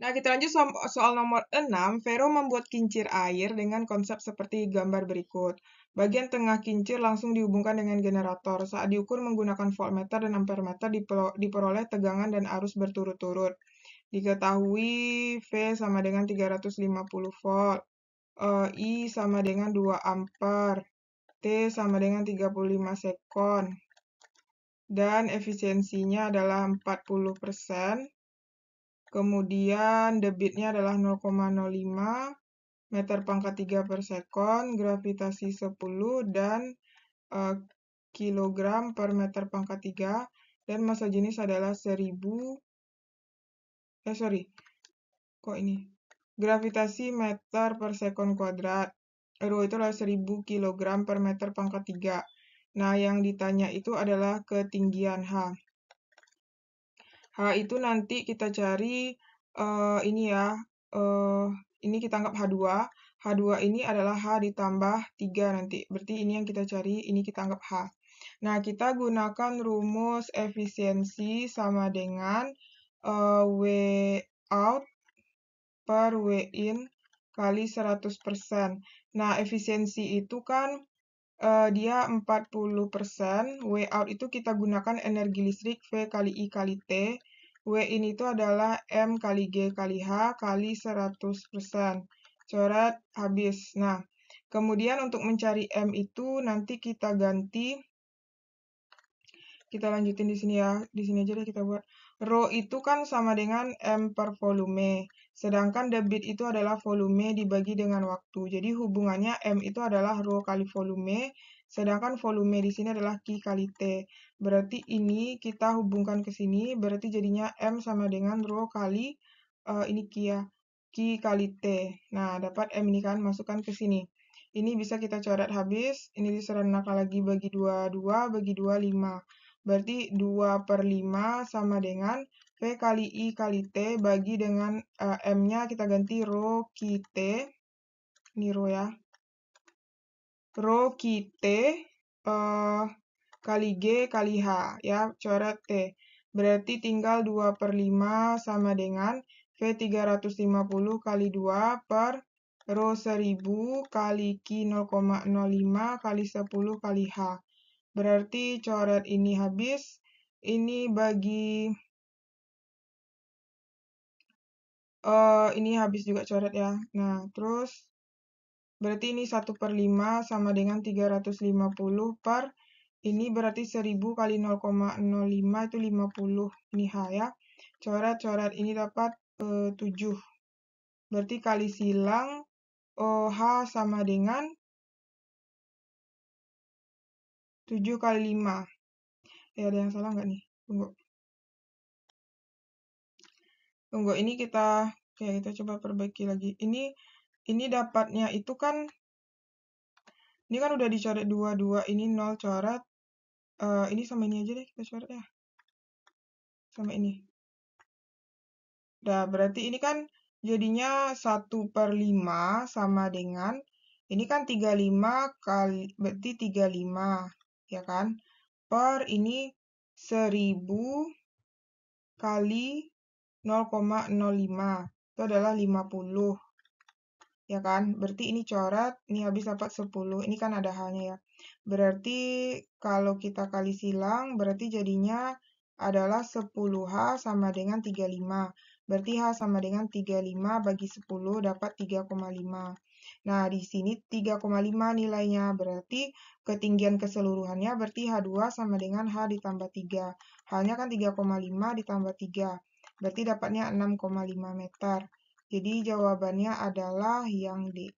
Nah, kita lanjut so soal nomor 6. Vero membuat kincir air dengan konsep seperti gambar berikut. Bagian tengah kincir langsung dihubungkan dengan generator. Saat diukur menggunakan voltmeter dan ampermeter diperoleh tegangan dan arus berturut-turut. Diketahui V sama dengan 350 volt, eh, I sama dengan 2 ampere, T sama dengan 35 sekon, dan efisiensinya adalah 40%. persen. Kemudian debitnya adalah 0,05 meter pangkat 3 per sekon, gravitasi 10, dan uh, kilogram per meter pangkat 3 dan massa jenis adalah 1000 eh sorry kok ini gravitasi meter per sekon kuadrat rho itu adalah 1000 kilogram per meter pangkat 3 nah yang ditanya itu adalah ketinggian H H itu nanti kita cari uh, ini ya, uh, ini kita anggap H2. H2 ini adalah H ditambah 3 nanti. Berarti ini yang kita cari, ini kita anggap H. Nah, kita gunakan rumus efisiensi sama dengan uh, eh, W out per W in kali 100%. Nah, efisiensi itu kan uh, dia 40%, W out itu kita gunakan energi listrik V kali I kali T, W in itu adalah M kali G kali H kali 100%. Coret habis. Nah, kemudian untuk mencari M itu nanti kita ganti, kita lanjutin di sini ya, di sini aja deh kita buat. Rho itu kan sama dengan M per volume. Sedangkan debit itu adalah volume dibagi dengan waktu. Jadi hubungannya M itu adalah rho kali volume, sedangkan volume di sini adalah Q kali T. Berarti ini kita hubungkan ke sini, berarti jadinya M sama dengan rho kali uh, ini Q ya, Q kali T. Nah, dapat M ini kan masukkan ke sini. Ini bisa kita coret habis, ini diserenakan lagi bagi 2, 2, bagi 2, 5. Berarti 2 per 5 sama dengan V kali I kali T bagi dengan uh, M-nya kita ganti Rho T. Ini Rho ya. Rho T uh, kali G kali H ya, coret T. Berarti tinggal 2 per 5 sama dengan V350 kali 2 per Rho 1000 kali Q 0,05 kali 10 kali H. Berarti coret ini habis. Ini bagi... Uh, ini habis juga coret ya. Nah, terus berarti ini 1 per 5 sama dengan 350 per ini berarti 1000 kali 0,05 itu 50 ini H ya coret-coret ini dapat eh, uh, 7 berarti kali silang e, eh, H sama dengan 7 kali 5. Ya, eh, ada yang salah nggak nih? Tunggu. Tunggu, ini kita... Oke, kita coba perbaiki lagi. Ini ini dapatnya itu kan... Ini kan udah dicoret 2, 2. Ini 0 coret. Uh, ini sama ini aja deh, kita coret ya. Sama ini. Nah, berarti ini kan jadinya 1 per 5 sama dengan, ini kan 35 kali, berarti 35 ya kan? Per ini 1000 kali 0,05 itu adalah 50 ya kan berarti ini coret ini habis dapat 10 ini kan ada halnya ya berarti kalau kita kali silang berarti jadinya adalah 10H sama dengan 35 berarti H sama dengan 35 bagi 10 dapat 3,5 Nah, di sini 3,5 nilainya, berarti ketinggian keseluruhannya berarti H2 sama dengan H ditambah 3. Halnya kan 3,5 ditambah 3, berarti dapatnya 6,5 meter. Jadi jawabannya adalah yang D.